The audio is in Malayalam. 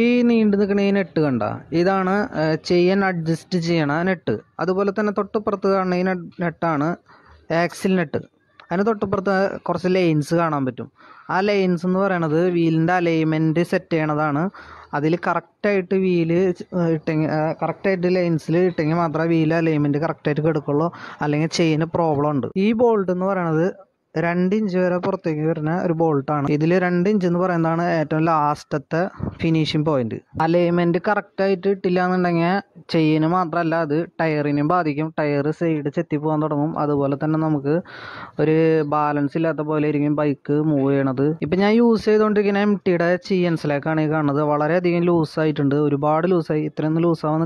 ഈ നീണ്ടു നിൽക്കുന്ന ഈ നെട്ട് കണ്ട ഇതാണ് ചെയിൻ അഡ്ജസ്റ്റ് ചെയ്യണ നെട്ട് അതുപോലെ തന്നെ തൊട്ടുപുറത്ത് കാണുന്ന ഈ നെട്ടാണ് ആക്സിൽ നെട്ട് അതിന് തൊട്ടുപുറത്ത് കുറച്ച് ലൈൻസ് കാണാൻ പറ്റും ആ ലൈൻസ് എന്ന് പറയണത് വീലിൻ്റെ അലൈൻമെൻറ്റ് സെറ്റ് ചെയ്യണതാണ് അതിൽ കറക്റ്റായിട്ട് വീല് ഇട്ടെങ്കിൽ കറക്റ്റായിട്ട് ലൈൻസിൽ ഇട്ടെങ്കിൽ മാത്രമേ വീല് അലൈൻമെൻറ്റ് കറക്റ്റായിട്ട് കിടക്കുള്ളൂ അല്ലെങ്കിൽ ചെയിന് പ്രോബ്ലം ഉണ്ട് ഈ ബോൾട്ട് എന്ന് പറയണത് രണ്ട് ഇഞ്ച് വരെ പുറത്തേക്ക് വരുന്ന ഒരു ബോൾട്ടാണ് ഇതിൽ രണ്ട് ഇഞ്ച് എന്ന് പറയുന്നതാണ് ഏറ്റവും ലാസ്റ്റത്തെ ഫിനിഷിംഗ് പോയിന്റ് അലൈൻമെന്റ് കറക്റ്റ് ആയിട്ട് ഇട്ടില്ല എന്നുണ്ടെങ്കിൽ ചെയിന് മാത്രമല്ല അത് ടയറിനും ബാധിക്കും ടയർ സൈഡ് ചെത്തി പോകാൻ തുടങ്ങും അതുപോലെ തന്നെ നമുക്ക് ഒരു ബാലൻസ് ഇല്ലാത്ത പോലെ ഇരിക്കും ബൈക്ക് മൂവ് ചെയ്യണത് ഇപ്പൊ ഞാൻ യൂസ് ചെയ്തുകൊണ്ടിരിക്കുന്ന എം ടിയുടെ ചിയൻസിലേക്കാണ് ഈ കാണുന്നത് വളരെയധികം ആയിട്ടുണ്ട് ഒരുപാട് ലൂസായി ഇത്രയൊന്നും ലൂസാവുന്ന